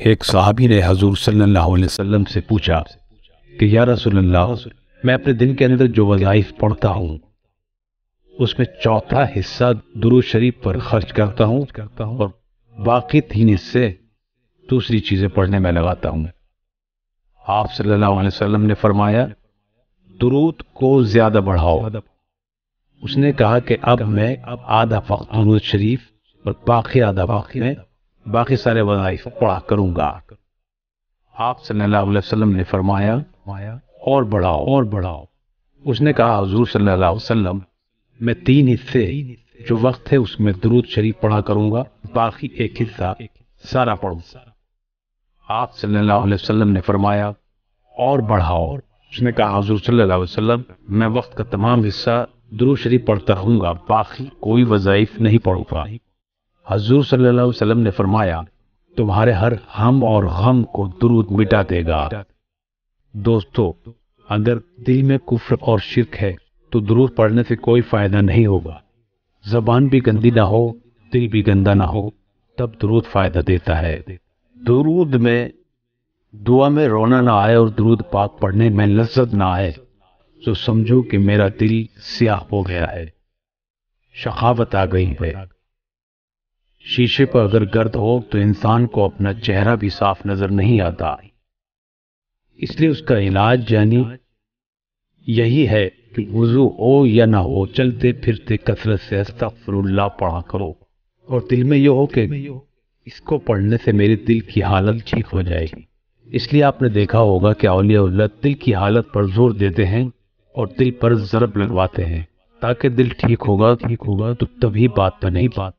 एक सहाबी ने हजूर सल्लाम से पूछा कि या रसोल्ला मैं अपने दिन के अंदर जो वज़ाइफ पढ़ता हूँ उसमें चौथा हिस्सा दुरु शरीफ पर खर्च करता हूँ करता हूँ और बाकी तीन हिस्से दूसरी चीज़ें पढ़ने में लगाता हूँ आप सल्लल्लाहु अलैहि वसल्लम ने फरमाया दुरूद को ज़्यादा बढ़ाओ उसने कहा कि अब मैं अब आधा वक्त दुरूद शरीफ और बाकी आधा वक्त में बाकी सारे वज़ाइफ पढ़ा करूंगा आप सल्लल्लाहु अलैहि वसल्लम ने फरमाया और बढ़ाओ और बढ़ाओ उसने कहा हजूर सल्लल्लाहु अलैहि वसल्लम मैं तीन हिस्से जो वक्त है उसमें दरूद शरीफ पढ़ा करूंगा बाकी एक हिस्सा सारा पढ़ू आप सल्लल्लाहु अलैहि वसल्लम ने फरमाया और बढ़ाओ उसने कहा हजूर सल्लल्लाहु अलैहि वसल्लम मैं वक्त का तमाम हिस्सा दरूद शरीफ पढ़ता रहूंगा बाकी कोई वज़ाइफ नहीं पढ़ूंगा हजूर सल्लल्लाहु वसल्लम ने फरमाया तुम्हारे हर हम और गम को दुरूद मिटा देगा दोस्तों अगर दिल में कुफर और शिरक है तो दुरूद पढ़ने से कोई फायदा नहीं होगा जबान भी गंदी ना हो दिल भी गंदा ना हो तब दुरूद फायदा देता है दुरूद में दुआ में रोना ना आए और दुरूद पाक पढ़ने में लज्जत ना आए तो समझो कि मेरा दिल सियाह हो गया है शखावत आ गई है शीशे पर अगर गर्द हो तो इंसान को अपना चेहरा भी साफ नजर नहीं आता इसलिए उसका इलाज यानी यही है कि वजू हो या ना हो चलते फिरते कसरत से अस्तफरुल्ला पढ़ा करो और दिल में यह हो कि इसको पढ़ने से मेरे दिल की हालत ठीक हो जाएगी इसलिए आपने देखा होगा कि अलिया दिल की हालत पर जोर देते हैं और दिल पर जरब लगवाते हैं ताकि दिल ठीक होगा ठीक होगा तो तभी बात नहीं बात